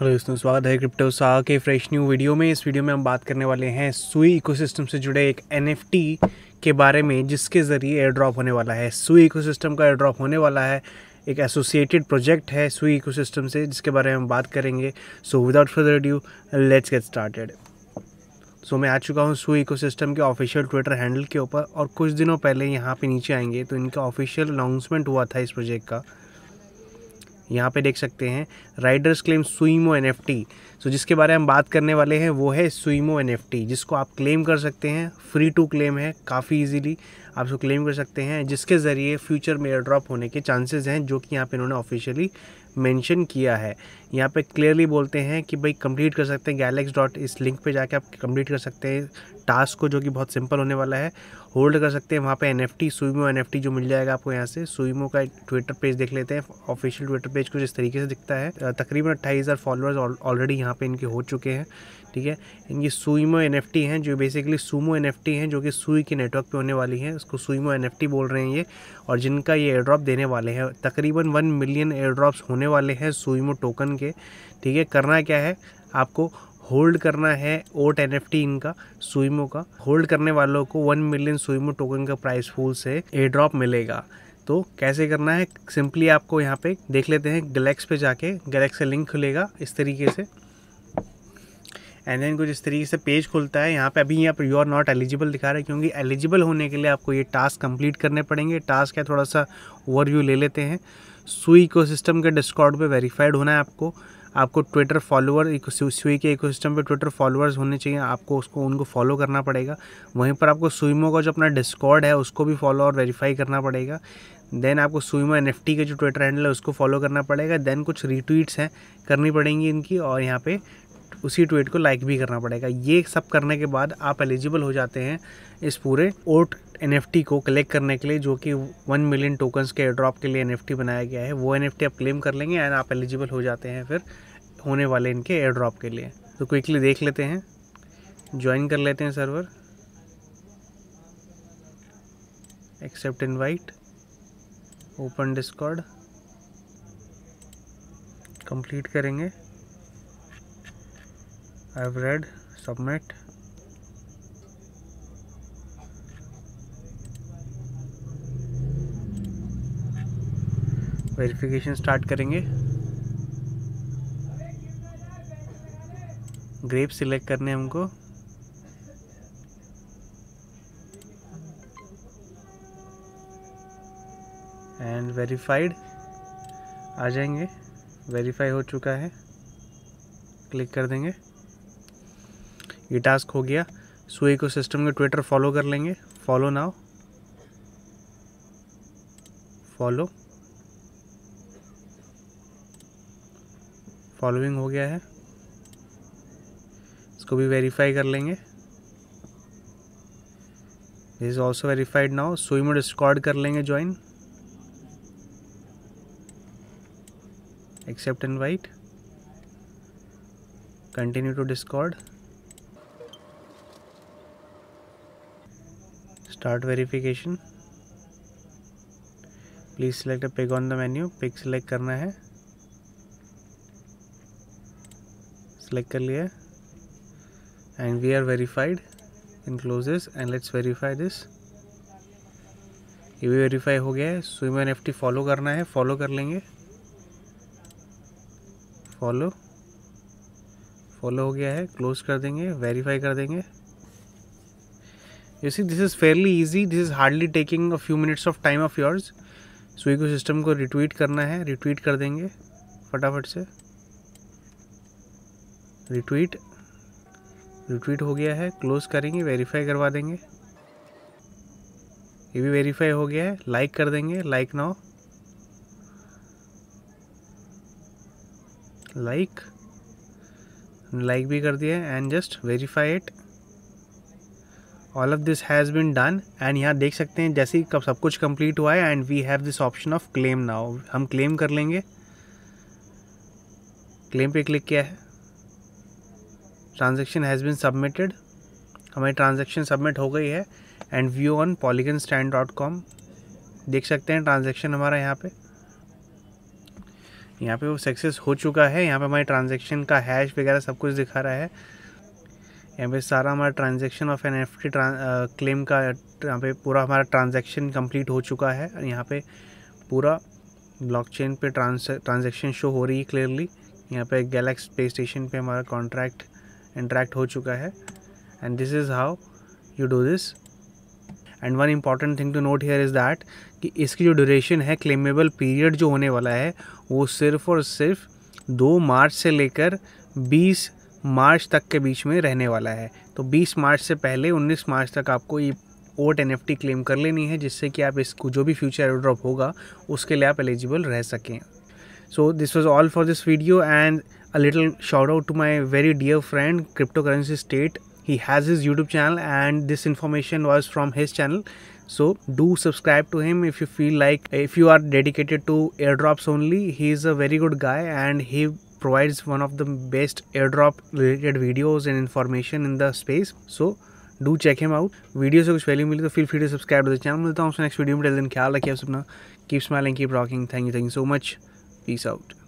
hello दोस्तों स्वागत है क्रिप्टो साह के फ्रेश न्यू वीडियो में इस वीडियो में हम बात करने वाले हैं सुई इकोसिस्टम से जुड़े एक एन के बारे में जिसके ज़रिए एयर ड्रॉप होने वाला है सुई इकोसिस्टम का एयर ड्रॉप होने वाला है एक एसोसिएटेड प्रोजेक्ट है सुई इकोसिस्टम से जिसके बारे में हम बात करेंगे so without further due let's get started so मैं आ चुका हूँ सुई इकोसिस्टम के ऑफिशियल ट्विटर हैंडल के ऊपर और कुछ दिनों पहले यहाँ पर नीचे आएंगे तो इनका ऑफिशियल अनाउंसमेंट हुआ था इस प्रोजेक्ट का यहाँ पे देख सकते हैं riders claim Suimo N F so जिसके बारे में हम बात करने वाले हैं वो है सुइमो एन एफ जिसको आप क्लेम कर सकते हैं फ्री टू क्लेम है काफ़ी इजीली आप उसको क्लेम कर सकते हैं जिसके ज़रिए फ्यूचर में एयर ड्रॉप होने के चांसेस हैं जो कि यहाँ पे इन्होंने ऑफिशियली मेंशन किया है यहाँ पे क्लियरली बोलते हैं कि भाई कंप्लीट कर सकते हैं गैलेक्स डॉट इस लिंक पे जाके आप कंप्लीट कर सकते हैं टास्क को जो कि बहुत सिंपल होने वाला है होल्ड कर सकते हैं वहाँ पे N F T Suimo N F T जो मिल जाएगा आपको यहाँ से सुईमो का ट्विटर पेज देख लेते हैं ऑफिशियल ट्विटर पेज कुछ इस तरीके से दिखता है तकरीबन अट्ठाईस हज़ार फॉलोअर्स ऑलरेडी यहाँ पे इनके हो चुके हैं ठीक है इनकी सुईमो एन एफ टी हैं जो basically Sumo N F T हैं जो कि सुई के नेटवर्क पे होने वाली हैं उसको सुईमो एन एफ टी बोल रहे हैं ये और जिनका ये एयर ड्रॉप देने वाले हैं तकरीबन वन मिलियन एयर ड्रॉप्स होने वाले हैं सुईमो टोकन के ठीक है करना क्या है आपको होल्ड करना है ओट एन इनका सुइमो का होल्ड करने वालों को वन मिलियन सुइमो टोकन का प्राइस फूल से एयर ड्रॉप मिलेगा तो कैसे करना है सिंपली आपको यहाँ पे देख लेते हैं गलेक्स पे जाके गलेक्स से लिंक खुलेगा इस तरीके से एंड देन कुछ इस तरीके से पेज खुलता है यहाँ पे अभी यहाँ पर यू आर नॉट एलिजिबल दिखा रहे क्योंकि एलिजिबल होने के लिए आपको ये टास्क कंप्लीट करने पड़ेंगे टास्क है थोड़ा सा ओवरव्यू ले लेते हैं इको सिस्टम के डिस्कॉर्ड पर वेरीफाइड होना है आपको आपको ट्विटर फॉलोअर सुई के सिस्टम पर ट्विटर फॉलोअर्स होने चाहिए आपको उसको उनको फॉलो करना पड़ेगा वहीं पर आपको सुईमो का जो अपना डिस्कॉर्ड है उसको भी फॉलो और वेरीफाई करना पड़ेगा देन आपको सुईमो एन एफ के जो ट्विटर हैंडल है उसको फॉलो करना पड़ेगा देन कुछ रीट्वीट्स हैं करनी पड़ेंगी इनकी और यहाँ पे उसी ट्वीट को लाइक भी करना पड़ेगा ये सब करने के बाद आप एलिजिबल हो जाते हैं इस पूरे ओट एन को कलेक्ट करने के लिए जो कि वन मिलियन टोकन्स के ड्रॉप के लिए एन बनाया गया है वो एन आप क्लेम कर लेंगे एंड आप एलिजिबल हो जाते हैं फिर होने वाले इनके एयर ड्रॉप के लिए तो क्विकली देख लेते हैं ज्वाइन कर लेते हैं server accept invite open Discord complete करेंगे I have read submit verification start करेंगे ग्रेप सिलेक्ट करने हमको एंड वेरीफाइड आ जाएंगे वेरीफाई हो चुका है क्लिक कर देंगे ये टास्क हो गया सो इको सिस्टम के ट्विटर फॉलो कर लेंगे फॉलो नाउ फॉलो फॉलोइंग हो गया है इसको भी वेरीफाई कर लेंगे is also verified now mode Discord कर लेंगे join accept invite continue to Discord start verification please select a pick on the menu pick select karna hai select kar liya and we are verified and close this and let's verify this ये भी verify हो गया है swim N F follow करना है follow कर लेंगे follow follow हो गया है क्लोज कर देंगे वेरीफाई कर देंगे you see this is fairly easy this is hardly taking a few minutes of time of yours Swiggy system को रिट्वीट करना है रिट्वीट कर देंगे फटाफट से रिट्वीट रिट्वीट हो गया है क्लोज करेंगे वेरीफाई करवा देंगे ये भी वेरीफाई हो गया है लाइक कर देंगे लाइक नाउ लाइक लाइक भी कर दिया and just verify it all of this has been done एंड यहाँ देख सकते हैं जैसे ही सब कुछ कंप्लीट हुआ है and we have this option of claim now हम क्लेम कर लेंगे क्लेम पे क्लिक किया है ट्रांजेक्शन हैज़ बिन सबमिटेड हमारी ट्रांजेक्शन सबमिट हो गई है and view on Polygon stand dot com देख सकते हैं ट्रांजेक्शन हमारा यहाँ पे यहाँ पे वो सक्सेस हो चुका है यहाँ पे हमारी ट्रांजेक्शन का हैश वगैरह सब कुछ दिखा रहा है यहाँ पे सारा हमारा transaction of N F T claim का यहाँ पे पूरा हमारा ट्रांजेक्शन कंप्लीट हो चुका है और यहाँ पे पूरा ब्लॉकचेन पे ट्रांजेक्शन शो हो रही है क्लियरली यहाँ पे गैलेक्स स्पेस स्टेशन पे हमारा कॉन्ट्रैक्ट इंट्रैक्ट हो चुका है and this is how you do this and one important thing to note here is that कि इसकी जो ड्यूरेशन है क्लेमेबल पीरियड जो होने वाला है वो सिर्फ और सिर्फ दो मार्च से लेकर बीस मार्च तक के बीच में रहने वाला है तो 20 मार्च से पहले 19 मार्च तक आपको ये ओट एन एफ क्लेम कर लेनी है जिससे कि आप इसको जो भी फ्यूचर एयरड्रॉप होगा उसके लिए आप एलिजिबल रह सकें so this was all for this video and a little shout out to my very dear friend crypto currency state he has his YouTube channel and this information was from his channel so do subscribe to him if you feel like if you are dedicated to air drops only he is a very good guy and he provides one of the best airdrop related videos and information in the space so do check him out Videos se kuch value mili feel free to subscribe to the channel milta hu next video mein till then khyal rakhiye keep smiling keep rocking thank you thank you so much peace out